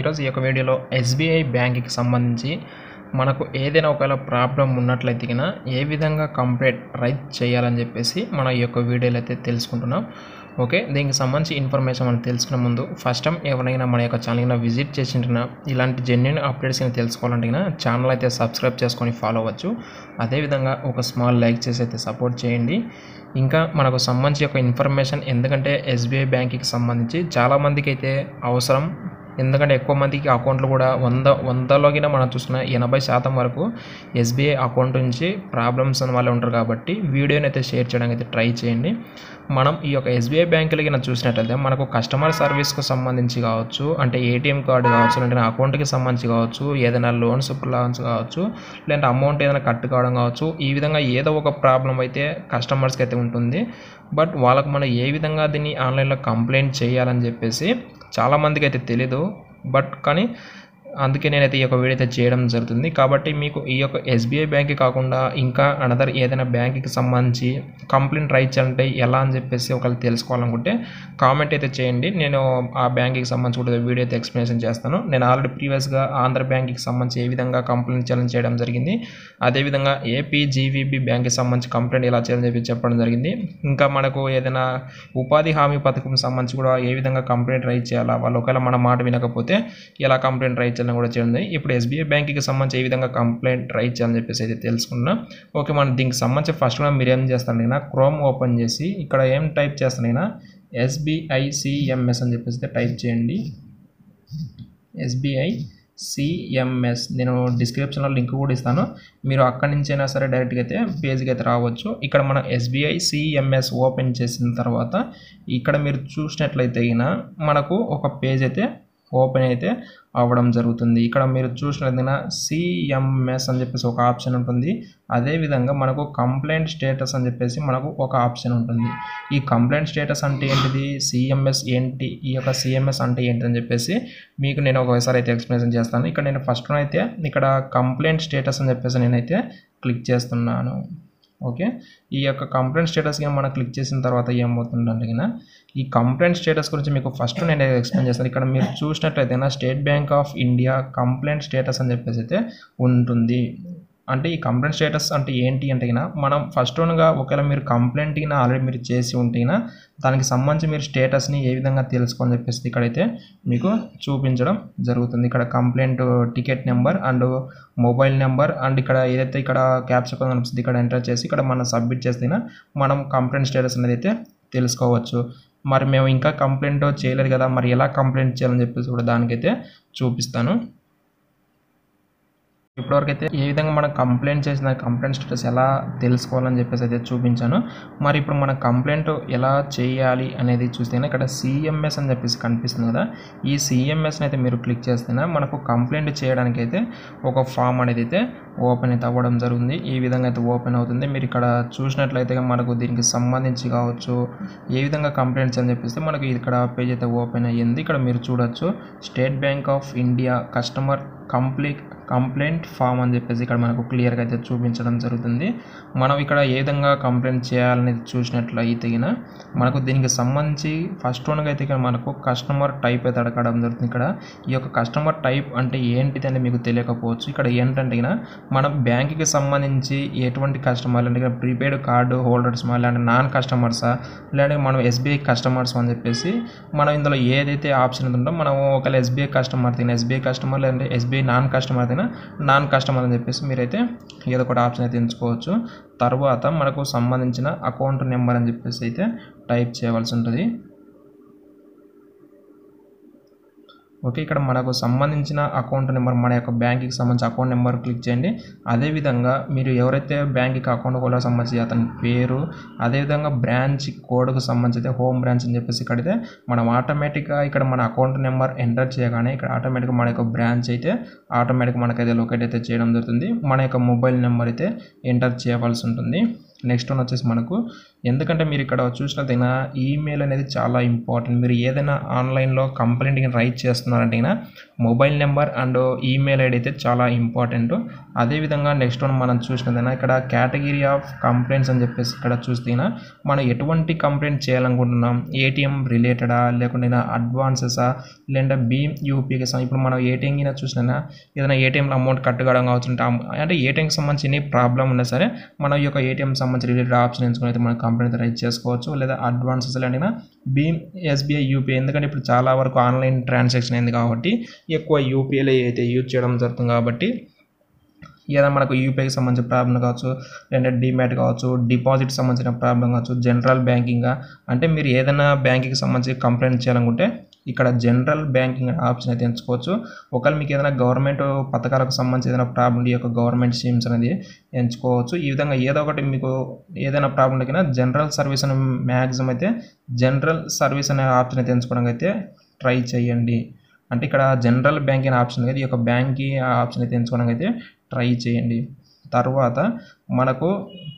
ఈరోజు ఈ యొక్క వీడియోలో ఎస్బీఐ బ్యాంక్కి సంబంధించి మనకు ఏదైనా ఒకవేళ ప్రాబ్లం ఉన్నట్లయితే ఏ విధంగా కంప్లైంట్ రైజ్ చేయాలని చెప్పేసి మన ఈ యొక్క వీడియోలు అయితే తెలుసుకుంటున్నాం ఓకే దీనికి సంబంధించి ఇన్ఫర్మేషన్ మనం తెలుసుకునే ముందు ఫస్ట్ టైం ఎవరైనా మన యొక్క ఛానల్కి విజిట్ చేసింటున్నా ఇలాంటి జెన్యున్ అప్డేట్స్ తెలుసుకోవాలంటే ఛానల్ అయితే సబ్స్క్రైబ్ చేసుకొని ఫాలో అవ్వచ్చు అదేవిధంగా ఒక స్మాల్ లైక్ చేసి అయితే సపోర్ట్ చేయండి ఇంకా మనకు సంబంధించి యొక్క ఇన్ఫర్మేషన్ ఎందుకంటే ఎస్బీఐ బ్యాంక్కి సంబంధించి చాలామందికి అయితే అవసరం ఎందుకంటే ఎక్కువ మందికి అకౌంట్లు కూడా వంద వందలోకినా మనం చూసిన ఎనభై శాతం వరకు ఎస్బీఐ అకౌంట్ నుంచి ప్రాబ్లమ్స్ అని వాళ్ళు ఉంటారు కాబట్టి వీడియోని అయితే షేర్ చేయడానికి అయితే ట్రై చేయండి మనం ఈ యొక్క ఎస్బీఐ బ్యాంకులకి చూసినట్లయితే మనకు కస్టమర్ సర్వీస్కు సంబంధించి కావచ్చు అంటే ఏటీఎం కార్డు కావచ్చు లేదంటే అకౌంట్కి సంబంధించి కావచ్చు ఏదైనా లోన్స్ ప్లాన్స్ కావచ్చు లేదంటే అమౌంట్ ఏదైనా కట్ కావడం కావచ్చు ఈ విధంగా ఏదో ఒక ప్రాబ్లం అయితే కస్టమర్స్కి అయితే ఉంటుంది బట్ వాళ్ళకు మనం ఏ విధంగా దీన్ని ఆన్లైన్లో కంప్లైంట్ చేయాలని చెప్పేసి చాలామందికి అయితే తెలీదు బట్ కానీ అందుకే నేనైతే ఈ యొక్క వీడియో అయితే చేయడం జరుగుతుంది కాబట్టి మీకు ఈ యొక్క ఎస్బీఐ బ్యాంక్ కాకుండా ఇంకా అనదర్ ఏదైనా బ్యాంక్కి సంబంధించి కంప్లైంట్ రైట్స్ అంటే ఎలా అని చెప్పేసి ఒకవేళ తెలుసుకోవాలనుకుంటే కామెంట్ అయితే చేయండి నేను ఆ బ్యాంక్కి సంబంధించి కూడా వీడియో అయితే ఎక్స్ప్లెనేషన్ చేస్తాను నేను ఆల్రెడీ ప్రీవియస్గా ఆంధ్ర బ్యాంక్కి సంబంధించి ఏ విధంగా కంప్లైంట్ ఛాలెంజ్ చేయడం జరిగింది అదేవిధంగా జీవీబీ బ్యాంక్కి సంబంధించి కంప్లైంట్ ఎలా చేయాలని చెప్పి చెప్పడం జరిగింది ఇంకా మనకు ఏదైనా ఉపాధి హామీ పథకం సంబంధించి కూడా ఏ విధంగా కంప్లైంట్ రైట్ చేయాలా వాళ్ళు ఒకవేళ మన మాట వినకపోతే ఎలా కంప్లైంట్ రైట్ సూచన కూడా చేయండి ఇప్పుడు ఎస్బీఐ బ్యాంక్కి సంబంధించి ఏ విధంగా కంప్లైంట్ ట్రై చేయాలని చెప్పేసి అయితే తెలుసుకున్నాం ఓకే మనం దీనికి సంబంధించి ఫస్ట్ కూడా మీరు ఏం చేస్తానైనా క్రోమ్ ఓపెన్ చేసి ఇక్కడ ఏం టైప్ చేస్తానైనా ఎస్బీఐ సిఎంఎస్ అని చెప్పేసి టైప్ చేయండి ఎస్బీఐ సిఎంఎస్ నేను డిస్క్రిప్షన్లో లింక్ కూడా ఇస్తాను మీరు అక్కడి నుంచి అయినా సరే డైరెక్ట్గా అయితే పేజ్కి అయితే రావచ్చు ఇక్కడ మనం ఎస్బీఐ సిఎంఎస్ ఓపెన్ చేసిన తర్వాత ఇక్కడ మీరు చూసినట్లయితే మనకు ఒక పేజ్ అయితే ఓపెన్ అయితే అవ్వడం జరుగుతుంది ఇక్కడ మీరు చూసినదిన సిఎంఎస్ అని చెప్పేసి ఒక ఆప్షన్ ఉంటుంది అదేవిధంగా మనకు కంప్లైంట్ స్టేటస్ అని చెప్పేసి మనకు ఒక ఆప్షన్ ఉంటుంది ఈ కంప్లైంట్ స్టేటస్ అంటే ఏంటిది సిఎంఎస్ ఏంటి ఈ యొక్క సిఎంఎస్ అంటే ఏంటి అని చెప్పేసి మీకు నేను ఒకసారి అయితే ఎక్స్ప్లెనేషన్ చేస్తాను ఇక్కడ నేను ఫస్ట్ అయితే ఇక్కడ కంప్లైంట్ స్టేటస్ అని చెప్పేసి నేనైతే క్లిక్ చేస్తున్నాను ఓకే ఈ యొక్క కంప్లైంట్ స్టేటస్ మనం క్లిక్ చేసిన తర్వాత ఏమవుతుందంటే ఈ కంప్లైంట్ స్టేటస్ గురించి మీకు ఫస్ట్ నేను ఎక్స్ప్లెయిన్ చేస్తాను ఇక్కడ మీరు చూసినట్లయితే నా State Bank of India complaint status అని చెప్పేసి అయితే ఉంటుంది అంటే ఈ కంప్లైంట్ స్టేటస్ అంటే ఏంటి అంటే మనం ఫస్ట్ ఓన్గా ఒకవేళ మీరు కంప్లైంట్ అయినా ఆల్రెడీ మీరు చేసి ఉంటేనా దానికి సంబంధించి మీరు స్టేటస్ని ఏ విధంగా తెలుసుకోని చెప్పేసి ఇక్కడైతే మీకు చూపించడం జరుగుతుంది ఇక్కడ complaint ticket number and mobile number and ఇక్కడ ఏదైతే ఇక్కడ క్యాప్చర్ కనిపిస్తుంది ఇక్కడ ఎంటర్ చేసి ఇక్కడ మనం సబ్మిట్ చేస్తే మనం కంప్లైంట్ స్టేటస్ అనేది అయితే తెలుసుకోవచ్చు మరి మేము ఇంకా కంప్లైంట్ చేయలేదు కదా మరి ఎలా కంప్లైంట్ చేయాలని చెప్పేసి కూడా దానికైతే చూపిస్తాను ఇప్పటివరకు అయితే ఏ విధంగా మనం కంప్లైంట్ చేసిన కంప్లైంట్ స్టేటస్ ఎలా తెలుసుకోవాలని చెప్పేసి అయితే చూపించాను మరి ఇప్పుడు మన కంప్లైంట్ ఎలా చేయాలి అనేది చూస్తేనే ఇక్కడ సిఎంఎస్ అని చెప్పేసి కనిపిస్తుంది కదా ఈ సిఎంఎస్ని అయితే మీరు క్లిక్ చేస్తేనే మనకు కంప్లైంట్ చేయడానికి అయితే ఒక ఫామ్ అనేది అయితే ఓపెన్ అయితే అవ్వడం జరుగుతుంది ఈ విధంగా అయితే ఓపెన్ అవుతుంది మీరు ఇక్కడ చూసినట్లయితే మనకు దీనికి సంబంధించి కావచ్చు ఏ విధంగా కంప్లైంట్స్ అని చెప్పేసి మనకు ఇక్కడ పేజ్ అయితే ఓపెన్ అయ్యింది ఇక్కడ మీరు చూడొచ్చు State Bank of India customer complete complaint form అని చెప్పేసి ఇక్కడ మనకు క్లియర్గా అయితే చూపించడం జరుగుతుంది మనం ఇక్కడ ఏ విధంగా కంప్లైంట్ చేయాలనేది చూసినట్లయితే మనకు దీనికి సంబంధించి ఫస్ట్ వన్గా అయితే ఇక్కడ మనకు కస్టమర్ టైప్ అయితే అడగడం జరుగుతుంది ఇక్కడ ఈ యొక్క కస్టమర్ టైప్ అంటే ఏంటిది అని మీకు తెలియకపోవచ్చు ఇక్కడ ఏంటంటే మనం బ్యాంకుకి సంబంధించి ఎటువంటి కస్టమర్లు అంటే ప్రీపెయిడ్ కార్డు హోల్డర్స్ లేదంటే నాన్ కస్టమర్సా లేదంటే మనం ఎస్బీఐ కస్టమర్స్ అని చెప్పేసి మనం ఇందులో ఏదైతే ఆప్షన్ ఉందో మనం ఒకవేళ ఎస్బీఐ కస్టమర్ తిన ఎస్బీఐ కస్టమర్ లేదంటే ఎస్బీఐ బి నాన్ కస్టమర్ అయినా నాన్ కస్టమర్ అని చెప్పేసి మీరైతే ఏదో ఒకటి ఆప్షన్ అయితే ఎంచుకోవచ్చు తర్వాత మనకు సంబంధించిన అకౌంట్ నెంబర్ అని చెప్పేసి అయితే టైప్ చేయవలసి ఉంటుంది ఓకే ఇక్కడ మనకు సంబంధించిన అకౌంట్ నెంబర్ మన యొక్క బ్యాంక్కి సంబంధించిన అకౌంట్ నెంబర్ క్లిక్ చేయండి అదేవిధంగా మీరు ఎవరైతే బ్యాంక్కి అకౌంట్ కూడా సంబంధించి అతని పేరు అదేవిధంగా బ్రాంచ్ కోడ్కు సంబంధించి హోమ్ బ్రాంచ్ అని చెప్పేసి ఇక్కడైతే మనం ఆటోమేటిక్గా ఇక్కడ మన అకౌంట్ నెంబర్ ఎంటర్ చేయగానే ఇక్కడ ఆటోమేటిక్గా మన యొక్క బ్రాంచ్ అయితే ఆటోమేటిక్గా మనకైతే లొకేట్ అయితే చేయడం జరుగుతుంది మన యొక్క మొబైల్ నెంబర్ అయితే ఎంటర్ చేయవలసి ఉంటుంది నెక్స్ట్ వన్ వచ్చేసి మనకు ఎందుకంటే మీరు ఇక్కడ చూసినట్టయినా ఈమెయిల్ అనేది చాలా ఇంపార్టెంట్ మీరు ఏదైనా ఆన్లైన్లో కంప్లైంట్ రైట్ చేస్తున్నారంటే mobile number and email ID అయితే చాలా ఇంపార్టెంట్ అదేవిధంగా నెక్స్ట్ వన్ మనం చూసినదైనా ఇక్కడ కేటగిరీ ఆఫ్ కంప్లైంట్స్ అని చెప్పేసి ఇక్కడ చూస్తేనా మనం ఎటువంటి కంప్లైంట్ చేయాలనుకుంటున్నాం ఏటీఎం రిలేటెడా లేకుంటే అడ్వాన్సెసా లేదంటే భీమ్ యూపీకి ఇప్పుడు మనం ఏటీఎం కింద చూసిన ఏదైనా ఏటీఎంలో అమౌంట్ కట్ కావడం కావచ్చు అంటే ఏటీఎంకి సంబంధించి ఎన్ని ప్రాబ్లం ఉన్నా సరే మనం ఈ యొక్క ఏటీఎం సంబంధించి రిలేటెడ్ ఆప్షన్ ఎంచుకుని అయితే మనం కంప్లైంట్ రైజ్ చేసుకోవచ్చు లేదా అడ్వాన్సెస్ అసలు భీమ్ ఎస్బీఐ యూపీఐ ఎందుకంటే ఇప్పుడు చాలా వరకు ఆన్లైన్ ట్రాన్సాక్షన్ అయింది కాబట్టి ఎక్కువ యూపీఐలో అయితే యూజ్ చేయడం జరుగుతుంది కాబట్టి ఏదైనా మనకు యూపీఐకి సంబంధించిన ప్రాబ్లం కావచ్చు లేదంటే డిమాట్ కావచ్చు డిపాజిట్ సంబంధించిన ప్రాబ్లం కావచ్చు జనరల్ బ్యాంకింగ్ అంటే మీరు ఏదైనా బ్యాంకింగ్కి సంబంధించి కంప్లైంట్ చేయాలనుకుంటే ఇక్కడ జనరల్ బ్యాంకింగ్ ఆప్షన్ అయితే ఎంచుకోవచ్చు ఒకవేళ మీకు ఏదైనా గవర్నమెంట్ పథకాలకు సంబంధించి ఏదైనా ప్రాబ్లం యొక్క గవర్నమెంట్ స్కీమ్స్ అనేది ఎంచుకోవచ్చు ఈ విధంగా ఏదో ఒకటి మీకు ఏదైనా ప్రాబ్లం దగ్గర జనరల్ సర్వీస్ అని మ్యాక్సిమం అయితే జనరల్ సర్వీస్ అనే ఆప్షన్ అయితే ఎంచుకోవడానికి అయితే ట్రై చేయండి అంటే ఇక్కడ జనరల్ బ్యాంకింగ్ ఆప్షన్ అయితే ఈ యొక్క బ్యాంకింగ్ ఆప్షన్ అయితే ఎంచుకోవడానికి అయితే ట్రై చేయండి తర్వాత మనకు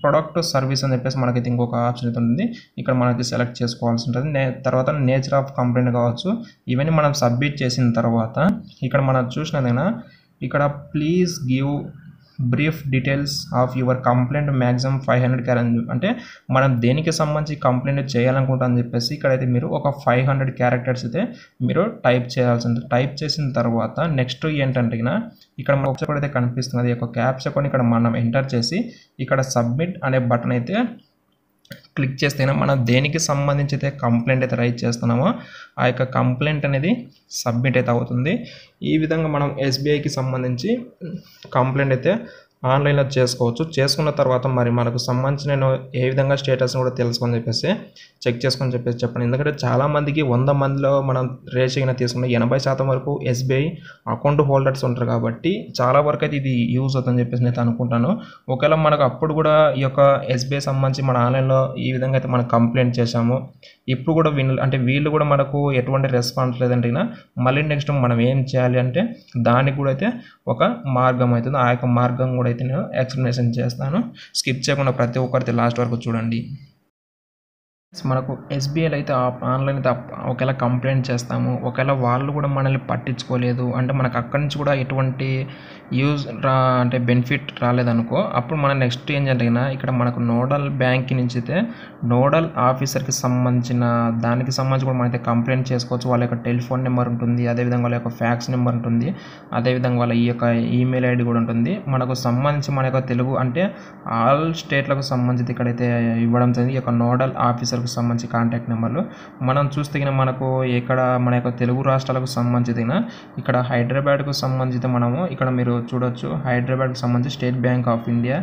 ప్రొడక్ట్ సర్వీస్ అని చెప్పేసి మనకైతే ఇంకొక ఆప్షన్ అయితే ఉంటుంది ఇక్కడ మనకి సెలెక్ట్ చేసుకోవాల్సి ఉంటుంది నే తర్వాత నేచర్ ఆఫ్ కంప్లైంట్ కావచ్చు ఇవన్నీ మనం సబ్మిట్ చేసిన తర్వాత ఇక్కడ మనం చూసినదైనా ఇక్కడ please give brief details of your complaint maximum five hundred character అంటే మనం దేనికి సంబంధించి కంప్లైంట్ చేయాలనుకుంటా అని చెప్పేసి ఇక్కడైతే మీరు ఒక ఫైవ్ హండ్రెడ్ క్యారెక్టర్స్ అయితే మీరు టైప్ చేయాల్సి ఉంటుంది టైప్ చేసిన తర్వాత నెక్స్ట్ ఏంటంటే ఇక్కడ మనం ఒకసారి అయితే కనిపిస్తుంది ఒక క్యాప్చా కొని ఇక్కడ మనం ఎంటర్ చేసి ఇక్కడ సబ్మిట్ అనే బటన్ అయితే క్లిక్ చేస్తేనే మనం దేనికి సంబంధించి అయితే కంప్లైంట్ అయితే రైజ్ చేస్తున్నామో ఆ యొక్క కంప్లైంట్ అనేది సబ్మిట్ అయితే అవుతుంది ఈ విధంగా మనం ఎస్బీఐకి సంబంధించి కంప్లైంట్ అయితే ఆన్లైన్లో చేసుకోవచ్చు చేసుకున్న తర్వాత మరి మనకు సంబంధించి నేను ఏ విధంగా స్టేటస్ని కూడా తెలుసుకొని చెప్పేసి చెక్ చేసుకొని చెప్పేసి చెప్పండి ఎందుకంటే చాలామందికి వంద మందిలో మనం రేషింగ్న తీసుకున్న ఎనభై శాతం వరకు ఎస్బీఐ అకౌంట్ హోల్డర్స్ ఉంటారు కాబట్టి చాలా వరకు అయితే ఇది యూజ్ అవుతుందని చెప్పేసి నేను అనుకుంటాను ఒకవేళ మనకు అప్పుడు కూడా ఈ యొక్క ఎస్బీఐ సంబంధించి మన ఆన్లైన్లో ఈ విధంగా అయితే మనం కంప్లైంట్ చేశాము ఇప్పుడు కూడా వీళ్ళు అంటే వీళ్ళు కూడా మనకు ఎటువంటి రెస్పాన్స్ లేదంటే మళ్ళీ నెక్స్ట్ మనం ఏం చేయాలి అంటే దానికి కూడా అయితే ఒక మార్గం అవుతుంది ఆ యొక్క మార్గం కూడా కూడా అయితే నేను ఎక్స్ప్లెనేషన్ చేస్తాను స్కిప్ చేయకుండా ప్రతి ఒక్కరిది లాస్ట్ వరకు చూడండి మనకు ఎస్బీఐలో అయితే ఆన్లైన్ అయితే ఒకవేళ కంప్లైంట్ చేస్తాము ఒకవేళ వాళ్ళు కూడా మనల్ని పట్టించుకోలేదు అంటే మనకు అక్కడి నుంచి కూడా ఎటువంటి యూజ్ రా అంటే బెనిఫిట్ రాలేదనుకో అప్పుడు మనం నెక్స్ట్ ఏం జరిగినా ఇక్కడ మనకు నోడల్ బ్యాంక్ నుంచి అయితే నోడల్ ఆఫీసర్కి సంబంధించిన దానికి సంబంధించి కూడా మనైతే కంప్లైంట్ చేసుకోవచ్చు వాళ్ళ యొక్క టెలిఫోన్ నెంబర్ ఉంటుంది అదేవిధంగా వాళ్ళ యొక్క ఫ్యాక్స్ నెంబర్ ఉంటుంది అదేవిధంగా వాళ్ళ ఈ యొక్క ఈమెయిల్ ఐడి కూడా ఉంటుంది మనకు సంబంధించి మన యొక్క తెలుగు అంటే ఆల్ స్టేట్లకు సంబంధించి ఇక్కడైతే ఇవ్వడం జరిగింది ఈ యొక్క నోడల్ ఆఫీసర్ రాష్ట్రాలకు సంబంధించి కాంటాక్ట్ నెంబర్లు మనం చూస్తే మనకు ఇక్కడ మన యొక్క తెలుగు రాష్ట్రాలకు సంబంధించిన ఇక్కడ హైదరాబాద్కు సంబంధించి మనము ఇక్కడ మీరు చూడొచ్చు హైదరాబాద్కు సంబంధించి State Bank of India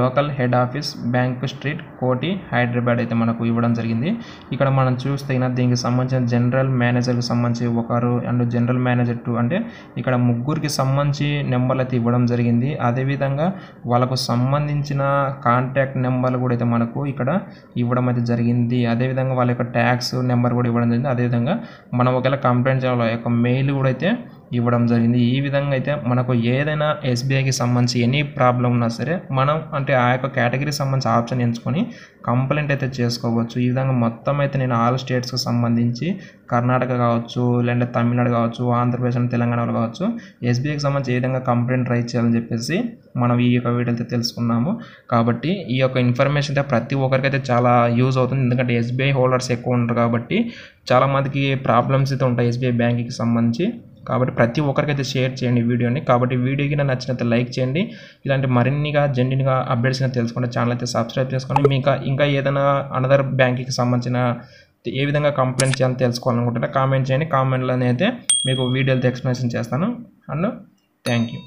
local head office Bank Street Koti Hyderabad అయితే మనకు ఇవ్వడం జరిగింది ఇక్కడ మనం చూస్తే దీనికి సంబంధించిన జనరల్ మేనేజర్కి సంబంధించి ఒకరు అండ్ జనరల్ మేనేజర్ టూ అంటే ఇక్కడ ముగ్గురికి సంబంధించి నెంబర్లు అయితే ఇవ్వడం జరిగింది అదేవిధంగా వాళ్ళకు సంబంధించిన కాంటాక్ట్ నెంబర్లు కూడా అయితే మనకు ఇక్కడ ఇవ్వడం అయితే జరిగింది అదేవిధంగా వాళ్ళ యొక్క ట్యాక్స్ నెంబర్ కూడా ఇవ్వడం జరిగింది అదేవిధంగా మనం ఒకవేళ కంప్లైంట్ చేయాలి యొక్క మెయిల్ కూడా అయితే ఇవ్వడం జరిగింది ఈ విధంగా అయితే మనకు ఏదైనా ఎస్బీఐకి సంబంధించి ఎనీ ప్రాబ్లం ఉన్నా సరే మనం అంటే ఆ యొక్క కేటగిరీకి సంబంధించి ఆప్షన్ ఎంచుకొని కంప్లైంట్ అయితే చేసుకోవచ్చు ఈ విధంగా మొత్తం అయితే నేను ఆల్ స్టేట్స్కి సంబంధించి కర్ణాటక కావచ్చు లేదంటే తమిళనాడు కావచ్చు ఆంధ్రప్రదేశ్ తెలంగాణ తెలంగాణలో కావచ్చు ఎస్బీఐకి సంబంధించి ఏ విధంగా కంప్లైంట్ రైజ్ చేయాలని చెప్పేసి మనం ఈ యొక్క అయితే తెలుసుకున్నాము కాబట్టి ఈ యొక్క ఇన్ఫర్మేషన్ అయితే ప్రతి ఒక్కరికి అయితే చాలా యూజ్ అవుతుంది ఎందుకంటే ఎస్బీఐ హోల్డర్స్ ఎక్కువ ఉంటారు కాబట్టి చాలామందికి ప్రాబ్లమ్స్ అయితే ఉంటాయి ఎస్బీఐ బ్యాంక్కి సంబంధించి కాబట్టి ప్రతి ఒక్కరికైతే షేర్ చేయండి వీడియోని కాబట్టి వీడియోకి నా నచ్చినట్టు లైక్ చేయండి ఇలాంటి మరిన్నిగా జెన్యున్గా అప్డేట్స్ తెలుసుకుంటే ఛానల్ అయితే సబ్స్క్రైబ్ చేసుకోండి మీకు ఇంకా ఏదైనా అనదర్ బ్యాంక్కి సంబంధించిన ఏ విధంగా కంప్లైంట్ చేయాలని తెలుసుకోవాలనుకుంటున్నా కామెంట్ చేయండి కామెంట్లోనే అయితే మీకు వీడియోలతో ఎక్స్ప్లెనేషన్ చేస్తాను అండ్ థ్యాంక్ యూ